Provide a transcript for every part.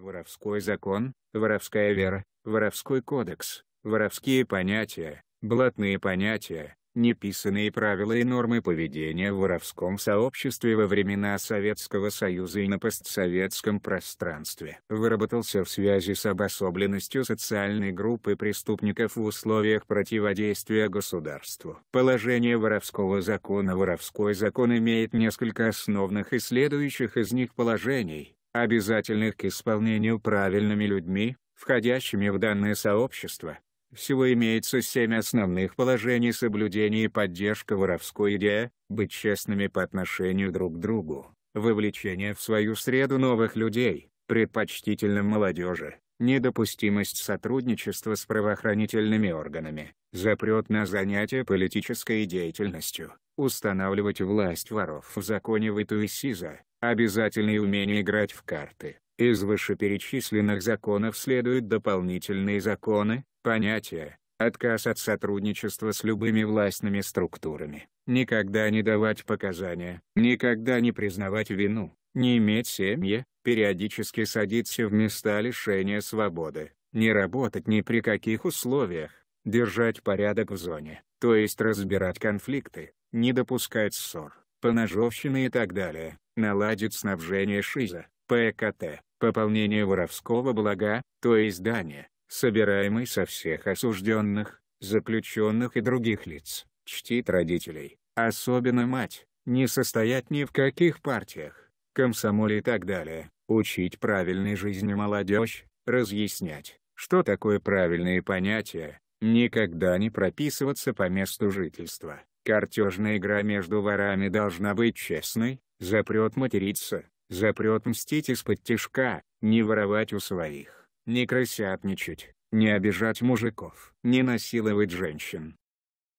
Воровской закон, воровская вера, воровской кодекс, воровские понятия, блатные понятия, неписанные правила и нормы поведения в воровском сообществе во времена Советского Союза и на постсоветском пространстве. Выработался в связи с обособленностью социальной группы преступников в условиях противодействия государству. Положение воровского закона Воровской закон имеет несколько основных и следующих из них положений обязательных к исполнению правильными людьми, входящими в данное сообщество. Всего имеется семь основных положений соблюдения и поддержка воровской идеи, быть честными по отношению друг к другу, вовлечение в свою среду новых людей, предпочтительно молодежи, недопустимость сотрудничества с правоохранительными органами, запрет на занятия политической деятельностью, устанавливать власть воров в законе Витуисиза, Обязательные умения играть в карты. Из вышеперечисленных законов следуют дополнительные законы, понятия, отказ от сотрудничества с любыми властными структурами, никогда не давать показания, никогда не признавать вину, не иметь семьи, периодически садиться в места лишения свободы, не работать ни при каких условиях, держать порядок в зоне, то есть разбирать конфликты, не допускать ссор, поножовщины и так далее наладит снабжение ШИЗа, ПКТ, пополнение воровского блага, то есть дания, собираемой со всех осужденных, заключенных и других лиц, чтит родителей, особенно мать, не состоять ни в каких партиях, комсомоле и так далее, учить правильной жизни молодежь, разъяснять, что такое правильные понятия, никогда не прописываться по месту жительства, Картежная игра между ворами должна быть честной, запрет материться, запрет мстить из-под тишка, не воровать у своих, не крысятничать, не обижать мужиков, не насиловать женщин.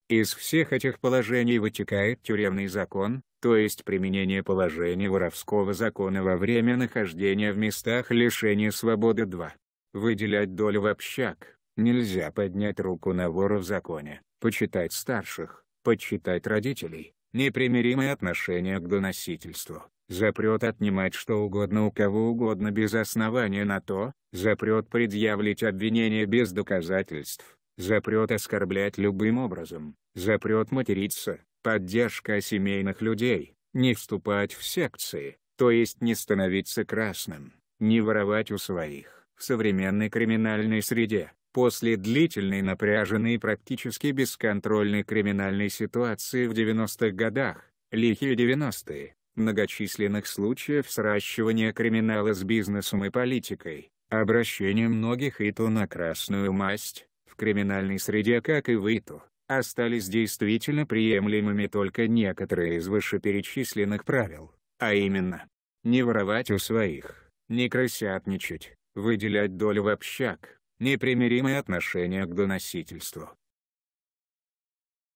Из всех этих положений вытекает тюремный закон, то есть применение положений воровского закона во время нахождения в местах лишения свободы 2. Выделять долю в общак, нельзя поднять руку на вора в законе, почитать старших, Почитать родителей, непримиримое отношение к доносительству, запрет отнимать что угодно у кого угодно без основания на то, запрет предъявлять обвинения без доказательств, запрет оскорблять любым образом, запрет материться, поддержка семейных людей, не вступать в секции, то есть не становиться красным, не воровать у своих. В современной криминальной среде, После длительной напряженной и практически бесконтрольной криминальной ситуации в 90-х годах, лихие 90-е, многочисленных случаев сращивания криминала с бизнесом и политикой, обращение многих ИТО на красную масть, в криминальной среде как и в ИТО, остались действительно приемлемыми только некоторые из вышеперечисленных правил, а именно, не воровать у своих, не крысятничать, выделять долю в общак, непримиримое отношение к доносительству.